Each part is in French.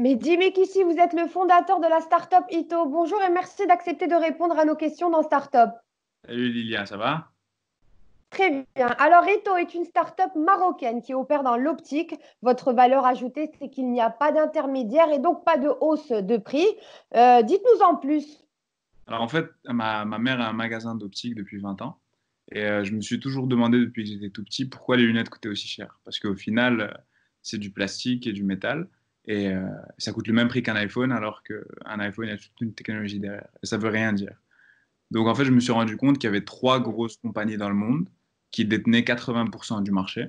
Mais dis-moi ici, vous êtes le fondateur de la start-up Ito. Bonjour et merci d'accepter de répondre à nos questions dans Startup. Salut Lilia, ça va Très bien. Alors Ito est une start-up marocaine qui opère dans l'optique. Votre valeur ajoutée, c'est qu'il n'y a pas d'intermédiaire et donc pas de hausse de prix. Euh, dites-nous en plus. Alors en fait, ma, mère a un magasin d'optique depuis 20 ans. Et euh, je me suis toujours demandé depuis que j'étais tout petit pourquoi les lunettes coûtaient aussi cher. Parce qu'au final, euh, c'est du plastique et du métal. Et euh, ça coûte le même prix qu'un iPhone, alors qu'un iPhone, a toute une technologie derrière. Et ça veut rien dire. Donc en fait, je me suis rendu compte qu'il y avait trois grosses compagnies dans le monde qui détenaient 80% du marché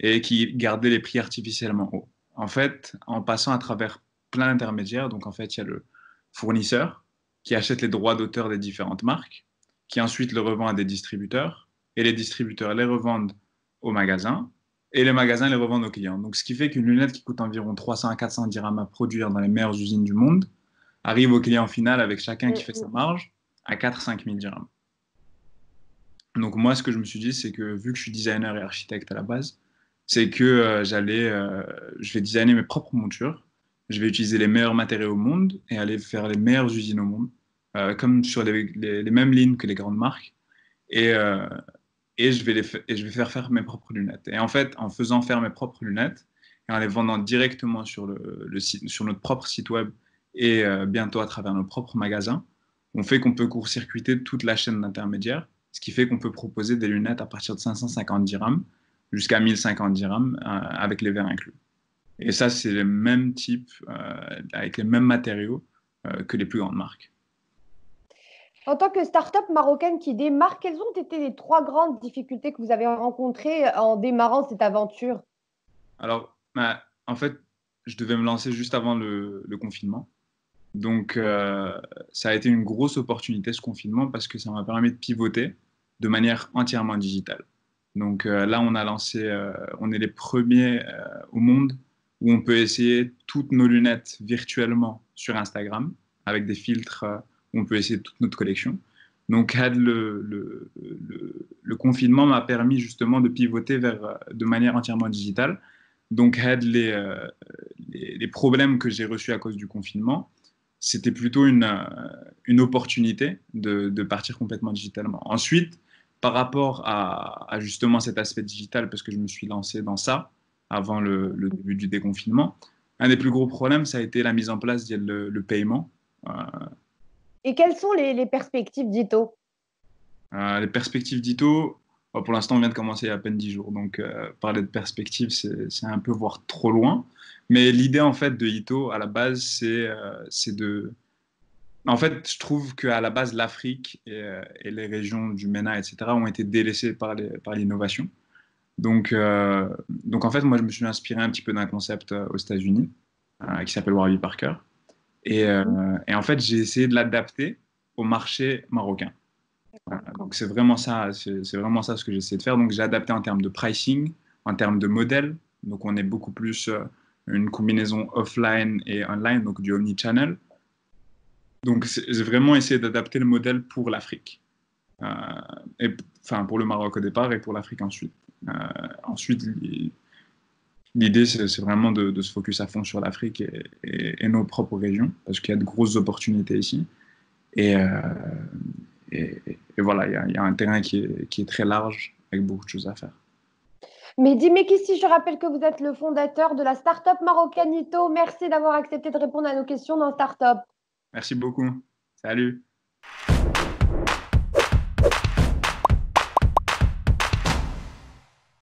et qui gardaient les prix artificiellement hauts. En fait, en passant à travers plein d'intermédiaires, donc en fait, il y a le fournisseur qui achète les droits d'auteur des différentes marques, qui ensuite le revend à des distributeurs, et les distributeurs les revendent aux magasins, et les magasins les revendent aux clients. Donc, ce qui fait qu'une lunette qui coûte environ 300 à 400 dirhams à produire dans les meilleures usines du monde arrive au client final avec chacun qui mm, fait sa mm. marge à 4-5 000 dirhams. Donc, moi, ce que je me suis dit, c'est que vu que je suis designer et architecte à la base, c'est que euh, j'allais, euh, je vais designer mes propres montures, je vais utiliser les meilleurs matériaux au monde et aller faire les meilleures usines au monde, euh, comme sur les, les, mêmes lignes que les grandes marques. Et, et je, vais et je vais faire faire mes propres lunettes. Et en fait, en faisant faire mes propres lunettes et en les vendant directement sur, le, sur notre propre site web et euh, bientôt à travers nos propres magasins, on fait qu'on peut court-circuiter toute la chaîne d'intermédiaires, ce qui fait qu'on peut proposer des lunettes à partir de 550 dirhams jusqu'à 1050 dirhams euh, avec les verres inclus. Et ça, c'est le même type, euh, avec les mêmes matériaux que les plus grandes marques. En tant que start-up marocaine qui démarre, quelles ont été les trois grandes difficultés que vous avez rencontrées en démarrant cette aventure Alors, bah, en fait, je devais me lancer juste avant le, confinement. Donc, euh, ça a été une grosse opportunité ce confinement parce que ça m'a permis de pivoter de manière entièrement digitale. Donc euh, là, on a lancé, euh, on est les premiers au monde où on peut essayer toutes nos lunettes virtuellement sur Instagram avec des filtres on peut essayer toute notre collection. Donc, le, le, le, confinement m'a permis justement de pivoter vers, euh, de manière entièrement digitale. Donc, les, euh, les, les, problèmes que j'ai reçus à cause du confinement, c'était plutôt une, euh, une opportunité de, de, partir complètement digitalement. Ensuite, par rapport à, justement cet aspect digital, parce que je me suis lancé dans ça avant le, début du déconfinement, un des plus gros problèmes, ça a été la mise en place, le, le paiement. Euh, et quelles sont les, perspectives d'Ito Les perspectives d'Ito, euh, bah, pour l'instant, on vient de commencer il y a à peine 10 jours. Donc, euh, parler de perspectives, c'est un peu voir trop loin. Mais l'idée, en fait, de Ito, à la base, c'est euh, de. En fait, je trouve qu'à la base, l'Afrique et, les régions du MENA, etc., ont été délaissées par l'innovation. Donc, donc, en fait, moi, je me suis inspiré un petit peu d'un concept aux États-Unis qui s'appelle Warby Parker, Mhm. Euh, et, en fait, j'ai essayé de l'adapter au marché marocain. Donc c'est vraiment ça, c'est vraiment ça ce que essayé de faire. Donc j'ai adapté en termes de pricing, en termes de modèle. Donc on est beaucoup plus euh, une combinaison offline et online, donc du omni-channel. Donc j'ai vraiment essayé d'adapter le modèle pour l'Afrique, euh, et enfin pour le Maroc au départ et pour l'Afrique ensuite. ensuite, l'idée, c'est vraiment de, se focus à fond sur l'Afrique et, nos propres régions, parce qu'il y a de grosses opportunités ici. Et, euh, et voilà, il y, a un terrain qui est, très large, avec beaucoup de choses à faire. Mais qu'ici je rappelle que vous êtes le fondateur de la start-up Ito. Merci d'avoir accepté de répondre à nos questions dans Start-up. Merci beaucoup. Salut.